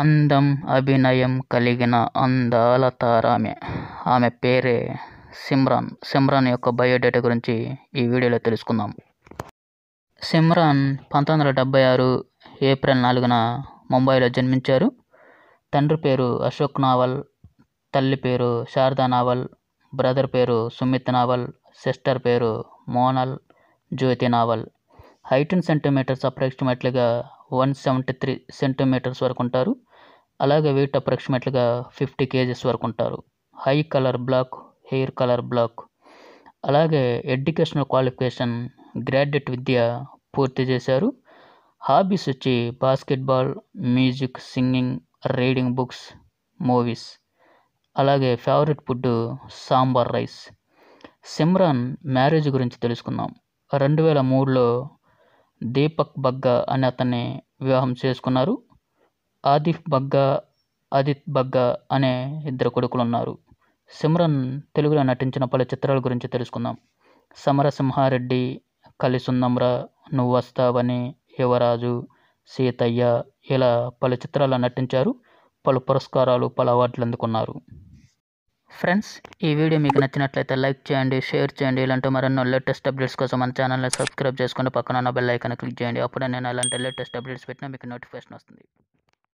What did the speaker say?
అందం అభినయం కలిగిన అందాల తార ఆమె ఆమె పేరే సిమ్రాన్ సిమ్రాన్ యొక్క బయోడేటా గురించి ఈ వీడియోలో తెలుసుకుందాం సిమ్రాన్ పంతొమ్మిది వందల డెబ్బై ఆరు ఏప్రిల్ నాలుగున ముంబైలో జన్మించారు తండ్రి పేరు అశోక్ నావల్ తల్లి పేరు శారదా నావల్ బ్రదర్ పేరు సుమిత్ నావల్ సిస్టర్ పేరు మోనల్ జ్యోతి నావల్ హైట్ సెంటీమీటర్స్ అప్రాక్సిమేట్లీగా వన్ సెవెంటీ త్రీ సెంటీమీటర్స్ వరకు ఉంటారు అలాగే వెయిట్ అప్రాక్సిమేట్లీగా ఫిఫ్టీ కేజీస్ వరకు ఉంటారు hair colour black hair colour black అలాగే ఎడ్యుకేషనల్ క్వాలిఫికేషన్ గ్రాడ్యుయేట్ విద్య పూర్తి చేశారు హాబీస్ వచ్చి basketball music singing reading books movies అలాగే favourite food sambar rice Simran marriage గురించి తెలుసుకుందాం రెండు వేల మూడులో దీపక్ బగ్గా అనే అతన్ని వివాహం చేసుకున్నారు ఆదిఫ్ బగ్గా ఆదిత్ బగ్గా అనే ఇద్దరు కొడుకులు ఉన్నారు సిమ్రన్ తెలుగులో నటించిన పలు చిత్రాల గురించి తెలుసుకుందాం సమరసింహారెడ్డి కలిసున్నమ్రా నువ్వస్తావని యువరాజు సీతయ్య ఇలా పలు చిత్రాల్లో నటించారు పలు పురస్కారాలు పలు అవార్డులు అందుకున్నారు ఫ్రెండ్స్ ఈ వీడియో మీకు నచ్చినట్లయితే లైక్ చేయండి షేర్ చేయండి ఇలాంటి మరెన్నో లేటెస్ట్ అప్డేట్స్ కోసం మన ఛానల్ని సబ్స్క్రైబ్ చేసుకుని పక్కన ఉన్న బెల్ క్లిక్ చేయండి అప్పుడే నేను అలాంటి లేటెస్ట్ అప్డేట్స్ పెట్టినా మీకు నోటిఫికేషన్ వస్తుంది